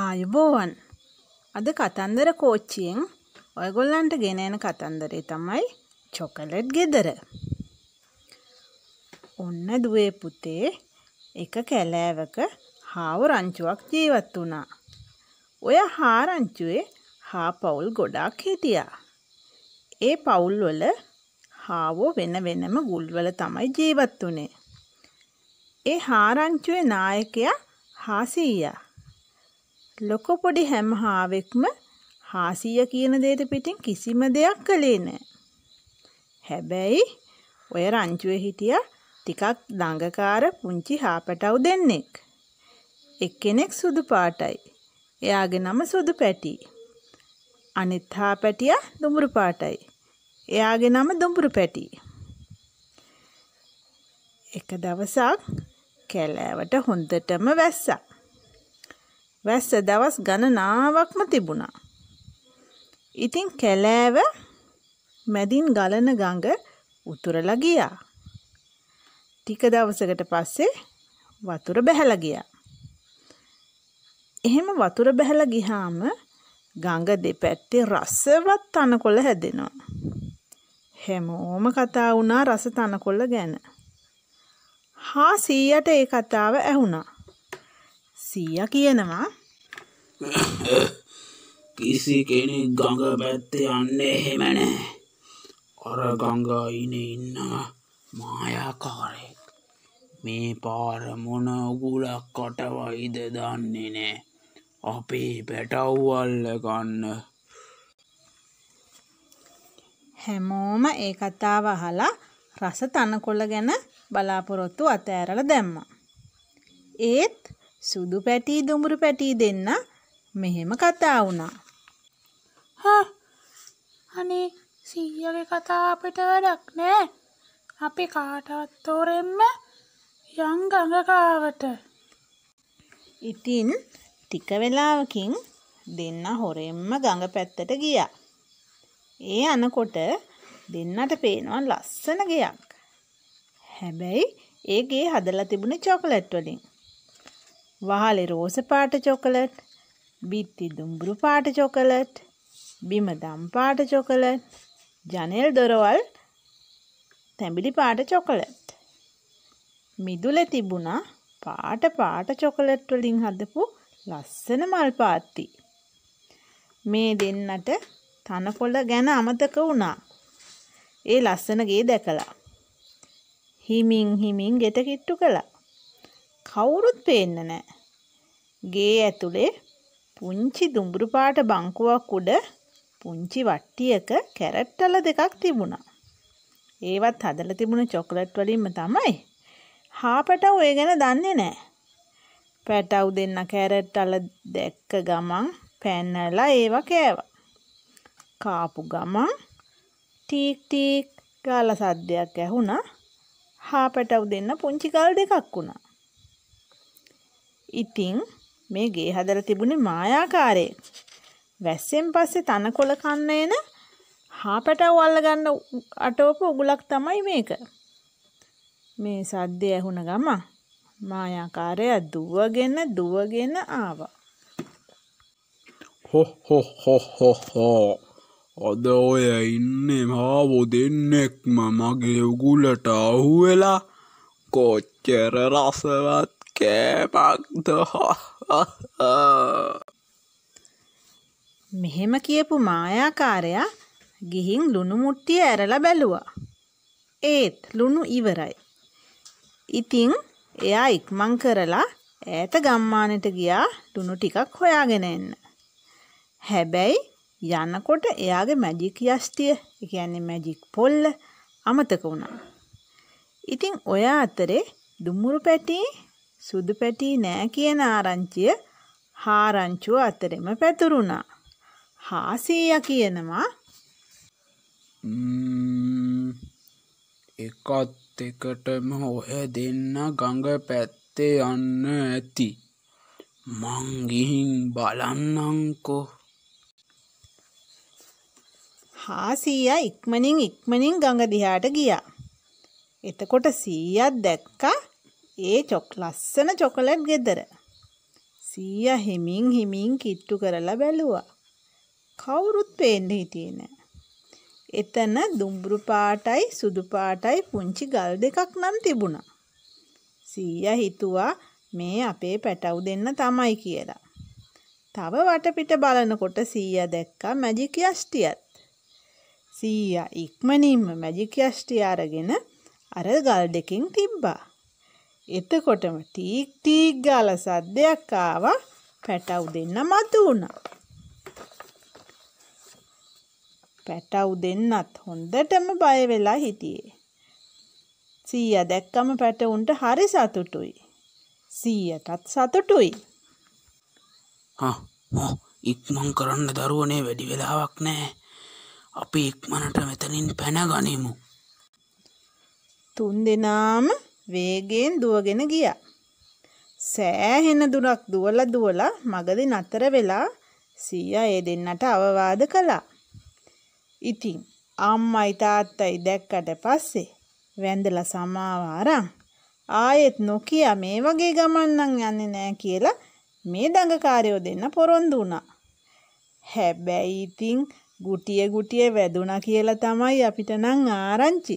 ආයුබෝවන් අද කතන්දර කෝච්චියෙන් ඔයගොල්ලන්ට ගෙනයන කතන්දරේ තමයි චොකලට් ගෙදර ඔන්න දුවේ පුතේ එක කැලෑවක හාව රංචුවක් ජීවත් වුණා ඔය හාරංචුවේ හා පවුල් ගොඩාක් හිටියා ඒ පවුල්වල හාවෝ වෙන වෙනම ගුල්වල තමයි ජීවත් වුනේ ඒ හාරංචුවේ නායකයා හාසීයා ලොකපොඩි හැම හාවෙක්ම හාසිය කියන දේට පිටින් කිසිම දෙයක් කළේ නෑ. හැබැයි ඔය රංචුවේ හිටිය ටිකක් දඟකාර පුංචි හාපටව් දෙන්නෙක්. එක්කෙනෙක් සුදු පාටයි. එයාගේ නම සුදු පැටි. අනිත් හාපැටිය දුඹුරු පාටයි. එයාගේ නම දුඹුරු පැටි. එක දවසක් කැලෑවට හොඳටම වැස්සා. වැස්ස දවස් ගණනාවක්ම තිබුණා. ඉතින් කැලෑව මැදින් ගලන ගඟ උතුරලා ගියා. ටික දවසකට පස්සේ වතුර බැහැලා ගියා. එහෙම වතුර බැහැලා ගියාම ගඟ දෙපැත්තේ රසවත් තනකොළ හැදෙනවා. හැමෝම කතා වුණා රස තනකොළ ගැන. හා සීයට ඒ කතාව ඇහුණා. සීය කියනවා කිසි කෙනෙක් ගඟ පැත්තේ යන්නේ එහෙමනෑ අර ගංගායින ඉන්නවා මායාකාරයෙක් මේ පාර මොන උගුලක් කොටවයිද දන්නේ නෑ අපේ පැටව්වල්ල ගන්න හැමෝම ඒ කතාව අහලා රස තනකොළ ගැන බලාපොරොත්තු අතෑරල දැම්ම. ඒත් සුදු පැටි දුඹුරු පැටි දෙන්න මෙහෙම කතා වුණා. හා අනේ සීයාගේ කතා අපිට වැඩක් නෑ. අපි කාටවත් තෝරෙන්න යන් ගඟකාවට. ඉතින් ටික වෙලාවකින් දෙන්න හොරෙන්ම ගඟ පැත්තට ගියා. ඒ අනකොට දෙන්නට පේනවා ලස්සන ගෙයක්. හැබැයි ඒ ගේ හදලා තිබුණේ චොකලට් වලින්. වහලේ රෝස පාට චොකලට්, බිත්ති දුම්බුරු පාට චොකලට්, බිම දම් පාට චොකලට්, ජනෙල් දොරවල් තැඹිලි පාට චොකලට්. මිදුලේ තිබුණා පාට පාට චොකලට් වලින් හදපු ලස්සන මල් පාත්ති. මේ දෙන්නට තනකොළ ගැන අමතක වුණා. ඒ ලස්සන ගේ දැකලා. හිමින් හිමින් ගෙට කිට්ටු කළා. කවුරුත් පේන්න නෑ. ගේ ඇතුලේ පුංචි දුඹුරු පාට බංකුවක් උඩ පුංචි වට්ටියක කැරට්ටල දෙකක් තිබුණා. ඒවත් හදලා තිබුණ චොක්ලට් වලින්ම තමයි. හාපටව් ඒ ගැන දන්නේ නැහැ. පැටව් දෙන්න කැරට්ටල දැක්ක ගමන් පැනලා ඒවා කෑවා. කාපු ගමන් ටීක් ටීක් ගාලා සද්දයක් ඇහුණා. හාපටව් දෙන්න පුංචි ගල් දෙකක් වුණා. ඉතින් මේ ගේ හදලා තිබුණේ මායාකාරේ. වැස්සෙන් පස්සේ තනකොළ කන්න එන හාපටව අල්ලගන්න අටවපු උගලක් තමයි මේක. මේ සද්දේ ඇහුණ ගම මායාකාරය දුවගෙන දුවගෙන ආවා. හො හො හො හො හෝ අද ඔය ඉන්නේ මාවෝ දෙන්නෙක්ම මගේ උගුලට අහුවෙලා කොච්චර රසවත් කෑමක්ද මෙහෙම කියපු මායාකාරයා ගිහින් ලුණු මුට්ටිය ඇරලා බැලුවා. ඒත් ලුණු ඉවරයි. ඉතින් එයා ඉක්මන් කරලා ඈත ගම්මානට ගියා ලුණු ටිකක් හොයාගෙන එන්න. හැබැයි යනකොට එයාගේ මැජික් යෂ්ටිය, ඒ කියන්නේ මැජික් පොල්ල අමතක වුණා. ඉතින් ඔය අතරේ දුමුරු පැටි සුදු පැටි නෑ කියන ආරංචිය හාරංචුව අතරෙම පැතුරුණා. හාසීය කියනවා එකත් එකටම ඔහ දෙන්න ගඟ පැත්තේ යන්න ඇති. මංගිහින් බලන්නංකෝ. හාසීය ඉක්මනින් ඉක්මනින් ගඟ දිහාට ගියා. එතකොට සීයත් දැක්කා ඒ චොක් ලස්සන චොකලට් ගෙදර. සීයා හිමින් හිමින් කිට්ටු කරලා බැලුවා. කවුරුත් පේන්න හිටියේ නෑ. එතන දුම්බුරු පාටයි සුදු පාටයි පුංචි ගල් දෙකක් නම් තිබුණා. සීයා හිතුවා මේ අපේ පැටව් දෙන්න තමයි කියලා. තව වටපිට බලනකොට සීයා දැක්කා මැජික් යෂ්ටියත්. සීයා ඉක්මනින්ම මැජික් යෂ්ටිය අරගෙන අර ගල් දෙකෙන් තිබ්බා. එතකොටම ටීක් ටීක් ගාලා සද්දයක් ආවා පැටව් දෙන්න මතු වුණා. පැටව් දෙන්නත් හොඳටම බය වෙලා හිටියේ. සීයා දැක්කම පැටවුන්ට හරි සතුටුයි. සීයටත් සතුටුයි. හා හා ඉක්මන් කරන්න දරුවනේ වැඩි වෙලාවක් නෑ. අපි ඉක්මනට මෙතනින් පැන ගනිමු. තුන් දෙනාම වේගයෙන් දුවගෙන ගියා. සෑහෙන දුරක් දුවලා දුවලා මගදී නතර වෙලා සීයා ඒ දෙන්නට අවවාද කළා. ඉතින් අම්මයි තාත්තයි දැක්කට පස්සේ වැඳලා සමාව අරන් ආයෙත් නොකිය මේ වගේ ගමන් නම් යන්නේ නැහැ කියලා මේ දඟකාරයෝ දෙන්න පොරොන්දු වුණා. හැබැයි ඉතින් ගුටිය ගුටිය වැදුනා කියලා තමයි අපිට නම් ආරංචි.